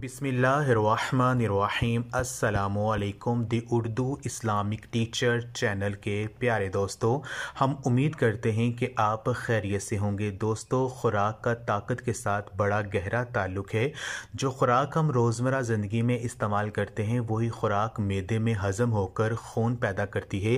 बिसमीम अल्लाम दी उर्दू इस्लामिक टीचर चैनल के प्यारे दोस्तों हम उम्मीद करते हैं कि आप खैरियत से होंगे दोस्तों खुराक का ताकत के साथ बड़ा गहरा ताल्लुक़ है जो खुराक हम रोज़मर ज़िंदगी में इस्तेमाल करते हैं वही खुराक मैदे में हज़म होकर खून पैदा करती है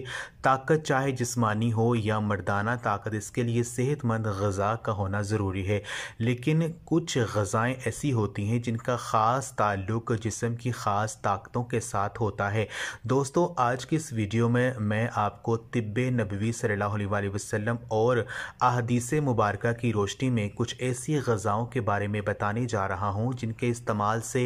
ताकत चाहे जिसमानी हो या मर्दाना ताकत इसके लिए सेहतमंद गज़ा का होना ज़रूरी है लेकिन कुछ गज़ाएँ ऐसी होती हैं जिनका खास ख़ास ताल्लुक जिसम की ख़ास ताकतों के साथ होता है दोस्तों आज की इस वीडियो में मैं आपको तिब्बे नबवी सल्ला वसलम और अहदीस मुबारक की रोशनी में कुछ ऐसी गज़ाओं के बारे में बताने जा रहा हूँ जिनके इस्तेमाल से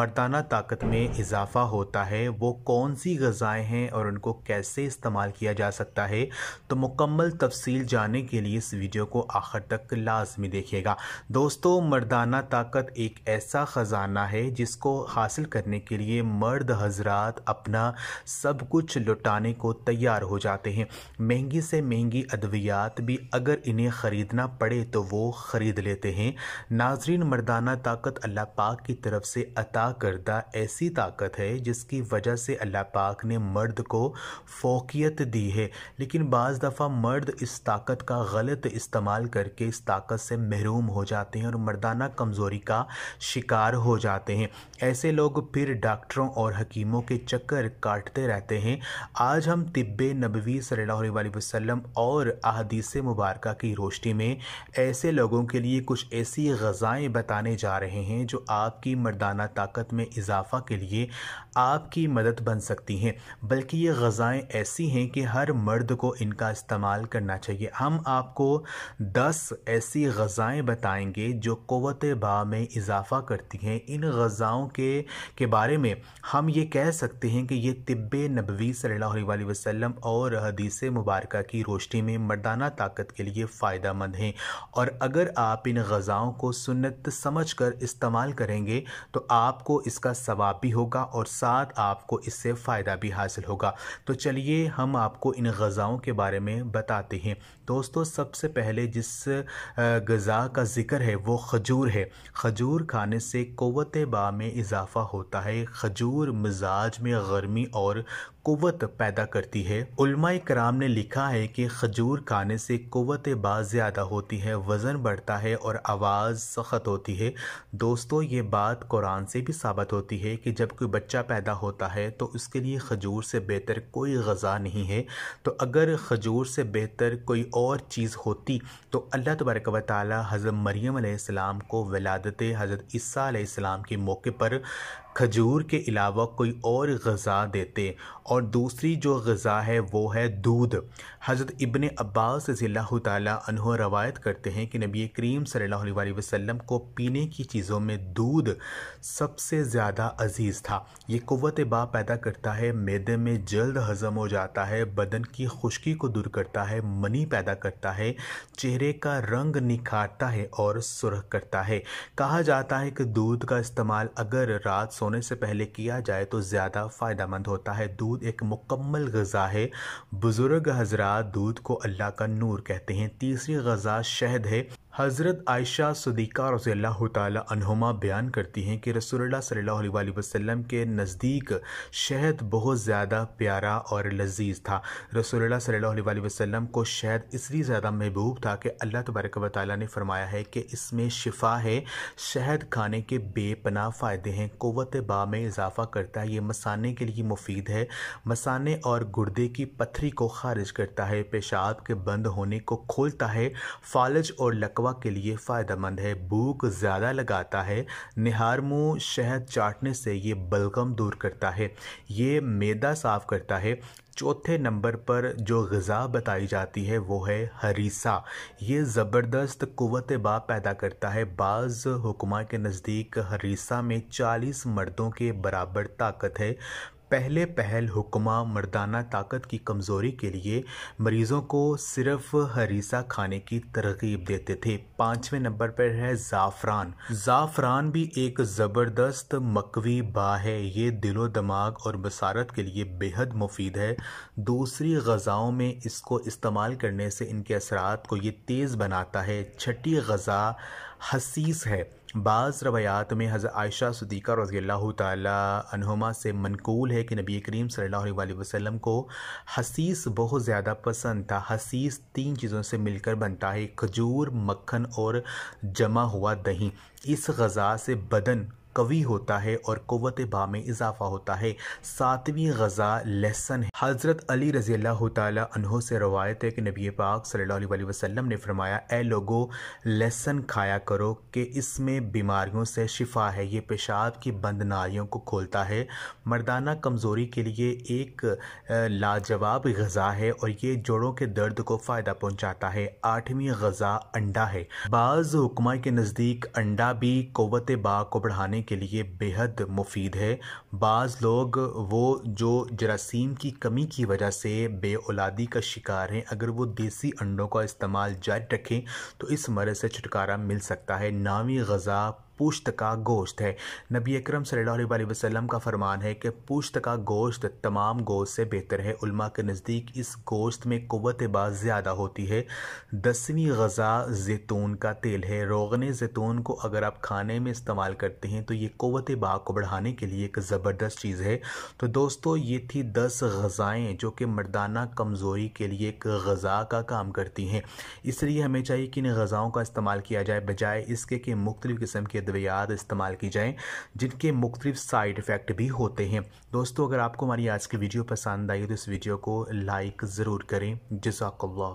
मर्दाना ताकत में इजाफ़ा होता है वो कौन सी गज़ाएँ हैं और उनको कैसे इस्तेमाल किया जा सकता है तो मुकम्मल तफसील जानने के लिए इस वीडियो को आखिर तक लाजमी देखिएगा दोस्तों मर्दाना ताकत एक ऐसा ख़जाना निशाना है जिसको हासिल करने के लिए मर्द हजरात अपना सब कुछ लुटाने को तैयार हो जाते हैं महंगी से महंगी अद्वियात भी अगर इन्हें ख़रीदना पड़े तो वो ख़रीद लेते हैं नाजरीन मर्दाना ताकत अल्लाह पाक की तरफ से अता करदा ऐसी ताकत है जिसकी वजह से अल्लाह पाक ने मर्द को फोकियत दी है लेकिन बज़ दफ़ा मर्द इस ताकत का गलत इस्तेमाल करके इस ताकत से महरूम हो जाते हैं और मर्दाना कमज़ोरी का शिकार हो जाते हैं ऐसे लोग फिर डॉक्टरों और हकीमों के चक्कर काटते रहते हैं आज हम तिब्ब नबवी सल्लल्लाहु वसल्लम और अहदीस मुबारक की रोशनी में ऐसे लोगों के लिए कुछ ऐसी गज़ाएँ बताने जा रहे हैं जो आपकी मर्दाना ताकत में इजाफा के लिए आपकी मदद बन सकती हैं बल्कि ये गज़ाएँ ऐसी हैं कि हर मर्द को इनका इस्तेमाल करना चाहिए हम आपको दस ऐसी गज़ाएँ बताएंगे जो क़वत बा में इजाफा करती हैं इन गज़ाओं के के बारे में हम ये कह सकते हैं कि ये तिब नबवी सल्ला वसम और हदीस मुबारक की रोशनी में मर्दाना ताकत के लिए फ़ायदा मंद हैं और अगर आप इन गज़ाओं को सुनत समझ कर इस्तेमाल करेंगे तो आपको इसका सवाब भी होगा और साथ आपको इससे फ़ायदा भी हासिल होगा तो चलिए हम आपको इन गज़ाओं के बारे में बताते हैं दोस्तों सबसे पहले जिस गज़ा का ज़िक्र है वो खजूर है खजूर खाने से क़वत बा में इजाफ़ा होता है खजूर मिजाज में गर्मी और क़वत पैदा करती है कराम ने लिखा है कि खजूर खाने से क़वत बा ज़्यादा होती है वज़न बढ़ता है और आवाज़ सख्त होती है दोस्तों ये बात कुरान से भी साबित होती है कि जब कोई बच्चा पैदा होता है तो उसके लिए खजूर से बेहतर कोई गज़ा नहीं है तो अगर खजूर से बेहतर कोई और चीज़ होती तो अल्लाह तबरक व ताली हज़रत मरियम को वलादत हज़रत ईसा के मौके पर खजूर के अलावा कोई और गज़ा देते और दूसरी जो गज़ा है वो है दूध हज़रत इबन अब्बास ज़िल्ला रवायत करते हैं कि नबी करीम सल्ला वसम को पीने की चीज़ों में दूध सबसे ज़्यादा अजीज़ था ये क़वत बा पैदा करता है मैदे में जल्द हज़म हो जाता है बदन की खुश्की को दूर करता है मनी पैदा करता है चेहरे का रंग निखारता है और सुरख करता है कहा जाता है कि दूध का इस्तेमाल अगर रात सो सोने से पहले किया जाए तो ज़्यादा मंद होता है दूध एक मुकम्मल गज़ा है बुज़ुर्ग हजरा दूध को अल्लाह का नूर कहते हैं तीसरी गज़ा शहद है हज़रत आयशा सदीक़ा रज़ील्ला तहुमा बयान करती हैं कि रसोल्ला सल्ला वसम के नज़दीक शहद बहुत ज़्यादा प्यारा और लजीज था रसोल्ला सल्ला वसम को शहद इसलिए ज़्यादा महबूब था कि अल्लाह तबारक व ताली ने फरमाया है कि इसमें शिफा है शहद खाने के बेपना फ़ायदे हैं क़वत बा में इजाफ़ा करता है ये मसाने के लिए मुफीद है मसाने और गुर्दे की पथरी को खारिज करता है पेशाब के बंद होने को खोलता है फालज और लकवा दवा के लिए फ़ायदेमंद है भूख ज़्यादा लगाता है निहार मुँह शहद चाटने से ये बलगम दूर करता है ये मैदा साफ़ करता है चौथे नंबर पर जो गज़ा बताई जाती है वो है हरीसा ये ज़बरदस्त कुत बा पैदा करता है बाज़ हुकुमा के नज़दीक हरीसा में 40 मर्दों के बराबर ताकत है पहले पहल हुक्मा मर्दाना ताकत की कमज़ोरी के लिए मरीज़ों को सिर्फ हरीसा खाने की तरगीब देते थे पाँचवें नंबर पर है ज़ाफ़रान ज़ाफ़रान भी एक ज़बरदस्त मकवी बा है ये दिलो दिमाग और बसारत के लिए बेहद मुफीद है दूसरी गज़ाओं में इसको इस्तेमाल करने से इनके असरात को ये तेज़ बनाता है छठी गज़ा हसीस है बाज़ रवायात में हजर आयशा सदीक़ा रज़ील्ला तहुमा से मनकूल है कि नबी करीम सल्लल्लाहु अलैहि वसल्लम को हसीस बहुत ज़्यादा पसंद था हसीस तीन चीज़ों से मिलकर बनता है खजूर मक्खन और जमा हुआ दही इस गज़ा से बदन कवी होता है और कुत बा में इजाफा होता है सातवीं गज़ा लहसन है हज़रत अली रज़ी अल्लाह तहों से रवायत है कि नबी पाक सल्ला वसलम ने फरमाया ए लोगो लहसन खाया करो कि इसमें बीमारियों से शिफा है ये पेशाब की बंद नारियों को खोलता है मर्दाना कमज़ोरी के लिए एक लाजवाब गज़ा है और ये जोड़ों के दर्द को फ़ायदा पहुँचाता है आठवीं गज़ा अंडा है बाज़ हुक्मा के नज़दीक अंडा भी क़वत बा को बढ़ाने के लिए बेहद मुफीद है बाज़ लोग वो जो जरासीम की कमी की वजह से बे औलादी का शिकार हैं अगर वो देसी अंडों का इस्तेमाल जारी रखें तो इस मरज़ से छुटकारा मिल सकता है नामी गज़ा पुश्त का गोश्त है नबी अक्रम सल्लल्लाहु अलैहि वसल्लम का फरमान है कि पुश्त का गोश्त तमाम गोश्त से बेहतर है उल्मा के नज़दीक इस गोश्त में कुत बा ज़्यादा होती है दसवीं गज़ा जैतून का तेल है रोगन जैतून को अगर आप खाने में इस्तेमाल करते हैं तो ये कुत बा को बढ़ाने के लिए एक ज़बरदस्त चीज़ है तो दोस्तों ये थी दस गज़ाएँ जो कि मर्दाना कमज़ोरी के लिए एक गज़ा का काम करती हैं इसलिए हमें चाहिए कि इन गज़ाओं का इस्तेमाल किया जाए बजाय इसके कि मुख्तलिफ़ किस्म के अद्वियात इस्तेमाल की जाएँ जिनके मुख्तलिफ साइड इफ़ेक्ट भी होते हैं दोस्तों अगर आपको हमारी आज की वीडियो पसंद आई तो इस वीडियो को लाइक ज़रूर करें जजाकल्ला